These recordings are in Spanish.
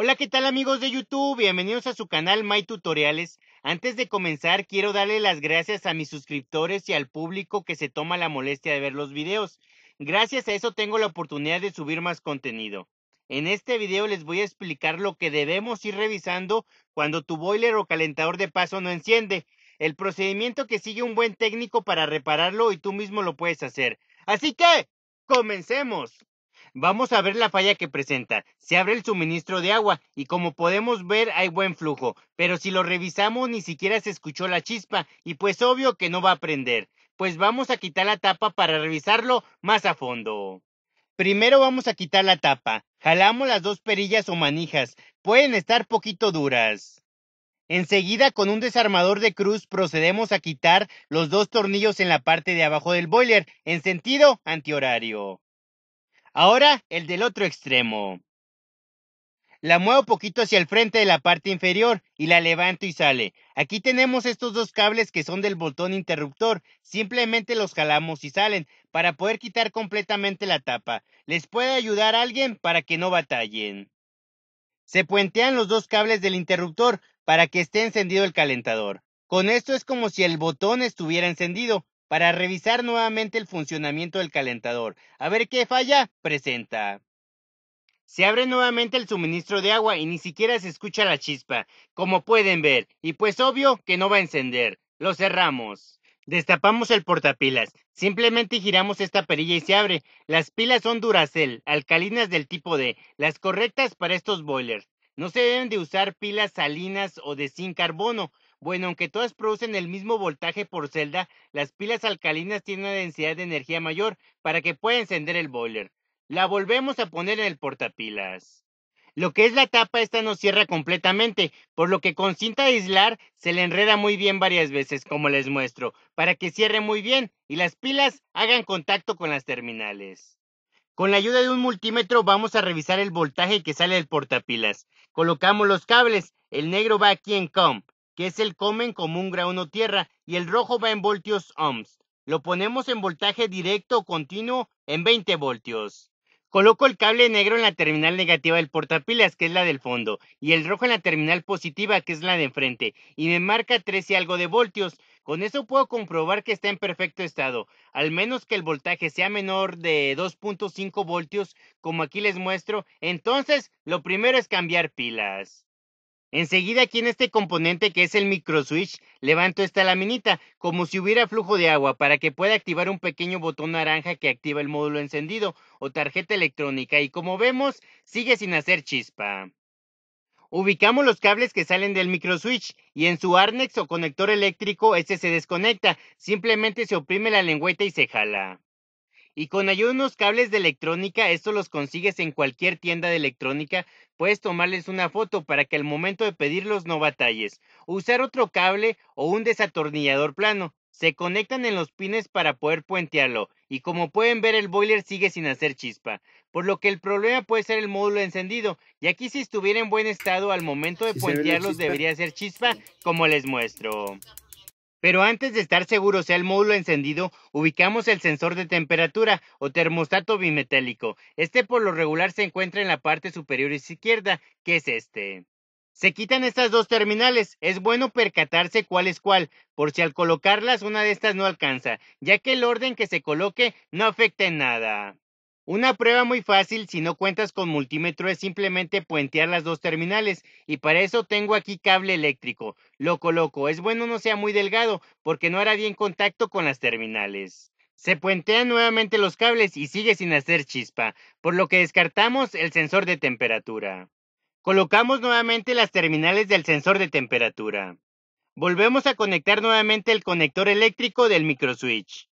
Hola, ¿qué tal amigos de YouTube? Bienvenidos a su canal My Tutoriales. Antes de comenzar, quiero darle las gracias a mis suscriptores y al público que se toma la molestia de ver los videos. Gracias a eso tengo la oportunidad de subir más contenido. En este video les voy a explicar lo que debemos ir revisando cuando tu boiler o calentador de paso no enciende. El procedimiento que sigue un buen técnico para repararlo y tú mismo lo puedes hacer. Así que, comencemos. Vamos a ver la falla que presenta. Se abre el suministro de agua y como podemos ver hay buen flujo, pero si lo revisamos ni siquiera se escuchó la chispa y pues obvio que no va a prender. Pues vamos a quitar la tapa para revisarlo más a fondo. Primero vamos a quitar la tapa. Jalamos las dos perillas o manijas. Pueden estar poquito duras. Enseguida con un desarmador de cruz procedemos a quitar los dos tornillos en la parte de abajo del boiler en sentido antihorario. Ahora el del otro extremo. La muevo poquito hacia el frente de la parte inferior y la levanto y sale. Aquí tenemos estos dos cables que son del botón interruptor. Simplemente los jalamos y salen para poder quitar completamente la tapa. Les puede ayudar alguien para que no batallen. Se puentean los dos cables del interruptor para que esté encendido el calentador. Con esto es como si el botón estuviera encendido para revisar nuevamente el funcionamiento del calentador. A ver qué falla presenta. Se abre nuevamente el suministro de agua y ni siquiera se escucha la chispa, como pueden ver, y pues obvio que no va a encender. Lo cerramos. Destapamos el portapilas. Simplemente giramos esta perilla y se abre. Las pilas son Duracell, alcalinas del tipo D, las correctas para estos boilers. No se deben de usar pilas salinas o de sin carbono, bueno, aunque todas producen el mismo voltaje por celda, las pilas alcalinas tienen una densidad de energía mayor para que pueda encender el boiler. La volvemos a poner en el portapilas. Lo que es la tapa, esta no cierra completamente, por lo que con cinta de aislar se le enreda muy bien varias veces, como les muestro, para que cierre muy bien y las pilas hagan contacto con las terminales. Con la ayuda de un multímetro vamos a revisar el voltaje que sale del portapilas. Colocamos los cables, el negro va aquí en COMP que es el comen como un grano tierra, y el rojo va en voltios ohms. Lo ponemos en voltaje directo o continuo en 20 voltios. Coloco el cable negro en la terminal negativa del portapilas, que es la del fondo, y el rojo en la terminal positiva, que es la de enfrente, y me marca 13 algo de voltios. Con eso puedo comprobar que está en perfecto estado, al menos que el voltaje sea menor de 2.5 voltios, como aquí les muestro. Entonces, lo primero es cambiar pilas. Enseguida aquí en este componente que es el microswitch, levanto esta laminita como si hubiera flujo de agua para que pueda activar un pequeño botón naranja que activa el módulo encendido o tarjeta electrónica y como vemos sigue sin hacer chispa. Ubicamos los cables que salen del microswitch y en su arnex o conector eléctrico este se desconecta, simplemente se oprime la lengüeta y se jala. Y con ayuda de unos cables de electrónica, esto los consigues en cualquier tienda de electrónica, puedes tomarles una foto para que al momento de pedirlos no batalles. Usar otro cable o un desatornillador plano. Se conectan en los pines para poder puentearlo y como pueden ver el boiler sigue sin hacer chispa, por lo que el problema puede ser el módulo encendido y aquí si estuviera en buen estado al momento de puentearlos debería hacer chispa como les muestro. Pero antes de estar seguro sea el módulo encendido, ubicamos el sensor de temperatura o termostato bimetálico. Este por lo regular se encuentra en la parte superior izquierda, que es este. Se quitan estas dos terminales, es bueno percatarse cuál es cuál, por si al colocarlas una de estas no alcanza, ya que el orden que se coloque no afecta en nada. Una prueba muy fácil si no cuentas con multímetro es simplemente puentear las dos terminales y para eso tengo aquí cable eléctrico. Lo coloco, es bueno no sea muy delgado porque no hará bien contacto con las terminales. Se puentean nuevamente los cables y sigue sin hacer chispa, por lo que descartamos el sensor de temperatura. Colocamos nuevamente las terminales del sensor de temperatura. Volvemos a conectar nuevamente el conector eléctrico del microswitch.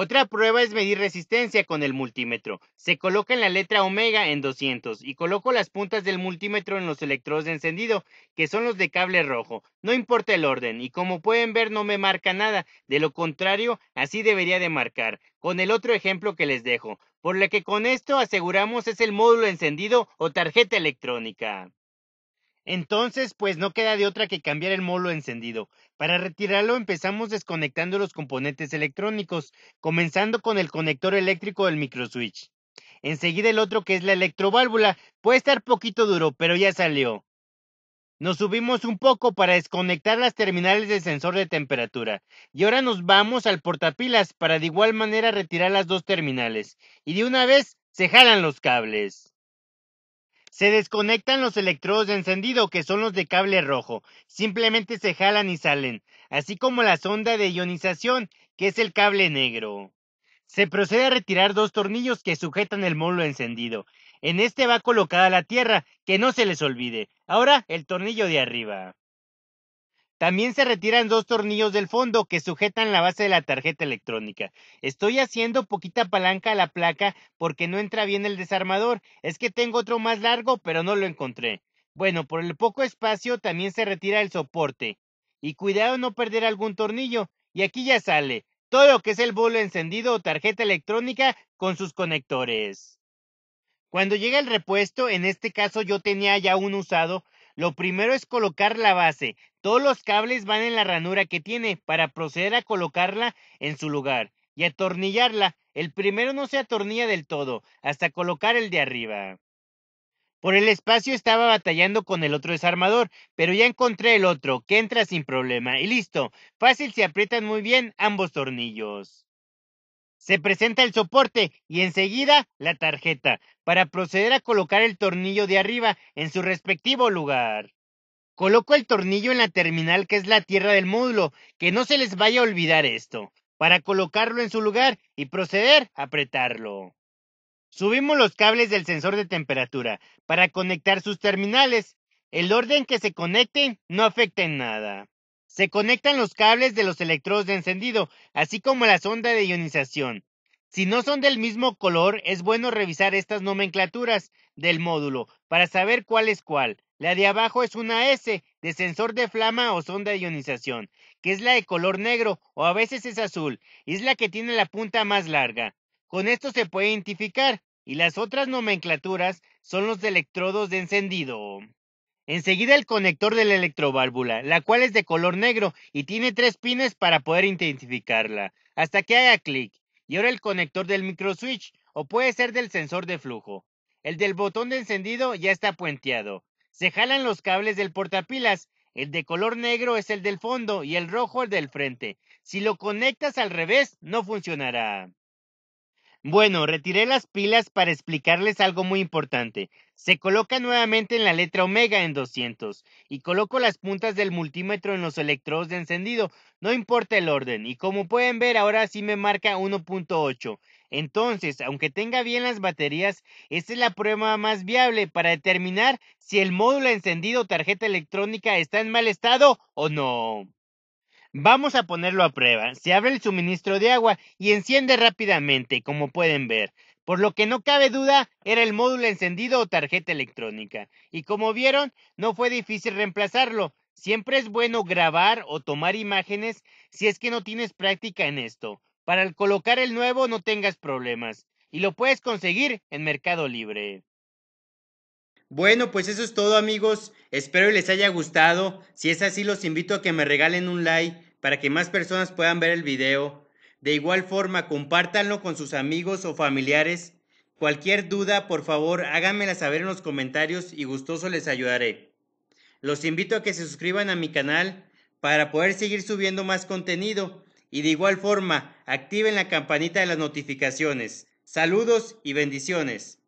Otra prueba es medir resistencia con el multímetro. Se coloca en la letra omega en 200 y coloco las puntas del multímetro en los electrodos de encendido, que son los de cable rojo. No importa el orden y como pueden ver no me marca nada, de lo contrario así debería de marcar, con el otro ejemplo que les dejo, por lo que con esto aseguramos es el módulo encendido o tarjeta electrónica. Entonces, pues no queda de otra que cambiar el molo encendido. Para retirarlo empezamos desconectando los componentes electrónicos, comenzando con el conector eléctrico del microswitch. Enseguida el otro que es la electroválvula, puede estar poquito duro, pero ya salió. Nos subimos un poco para desconectar las terminales del sensor de temperatura y ahora nos vamos al portapilas para de igual manera retirar las dos terminales y de una vez se jalan los cables. Se desconectan los electrodos de encendido, que son los de cable rojo. Simplemente se jalan y salen, así como la sonda de ionización, que es el cable negro. Se procede a retirar dos tornillos que sujetan el módulo encendido. En este va colocada la tierra, que no se les olvide. Ahora el tornillo de arriba. También se retiran dos tornillos del fondo que sujetan la base de la tarjeta electrónica. Estoy haciendo poquita palanca a la placa porque no entra bien el desarmador. Es que tengo otro más largo, pero no lo encontré. Bueno, por el poco espacio también se retira el soporte. Y cuidado no perder algún tornillo. Y aquí ya sale todo lo que es el bolo encendido o tarjeta electrónica con sus conectores. Cuando llega el repuesto, en este caso yo tenía ya un usado, lo primero es colocar la base. Todos los cables van en la ranura que tiene para proceder a colocarla en su lugar y atornillarla. El primero no se atornilla del todo hasta colocar el de arriba. Por el espacio estaba batallando con el otro desarmador, pero ya encontré el otro, que entra sin problema, y listo. Fácil se aprietan muy bien ambos tornillos. Se presenta el soporte y enseguida la tarjeta para proceder a colocar el tornillo de arriba en su respectivo lugar. Coloco el tornillo en la terminal que es la tierra del módulo, que no se les vaya a olvidar esto, para colocarlo en su lugar y proceder a apretarlo. Subimos los cables del sensor de temperatura para conectar sus terminales. El orden que se conecten no afecta en nada. Se conectan los cables de los electrodos de encendido, así como la sonda de ionización. Si no son del mismo color, es bueno revisar estas nomenclaturas del módulo para saber cuál es cuál. La de abajo es una S de sensor de flama o sonda de ionización, que es la de color negro o a veces es azul, y es la que tiene la punta más larga. Con esto se puede identificar, y las otras nomenclaturas son los de electrodos de encendido. Enseguida el conector de la electroválvula, la cual es de color negro y tiene tres pines para poder identificarla, hasta que haga clic. Y ahora el conector del microswitch, o puede ser del sensor de flujo. El del botón de encendido ya está puenteado. Se jalan los cables del portapilas, el de color negro es el del fondo y el rojo el del frente. Si lo conectas al revés, no funcionará. Bueno, retiré las pilas para explicarles algo muy importante. Se coloca nuevamente en la letra omega en 200 y coloco las puntas del multímetro en los electrodos de encendido, no importa el orden, y como pueden ver ahora sí me marca 1.8. Entonces, aunque tenga bien las baterías, esta es la prueba más viable para determinar si el módulo encendido o tarjeta electrónica está en mal estado o no. Vamos a ponerlo a prueba. Se abre el suministro de agua y enciende rápidamente, como pueden ver. Por lo que no cabe duda, era el módulo encendido o tarjeta electrónica. Y como vieron, no fue difícil reemplazarlo. Siempre es bueno grabar o tomar imágenes si es que no tienes práctica en esto. Para colocar el nuevo no tengas problemas. Y lo puedes conseguir en Mercado Libre. Bueno, pues eso es todo amigos. Espero les haya gustado. Si es así, los invito a que me regalen un like para que más personas puedan ver el video. De igual forma, compártanlo con sus amigos o familiares. Cualquier duda, por favor, háganmela saber en los comentarios y gustoso les ayudaré. Los invito a que se suscriban a mi canal para poder seguir subiendo más contenido y de igual forma activen la campanita de las notificaciones. Saludos y bendiciones.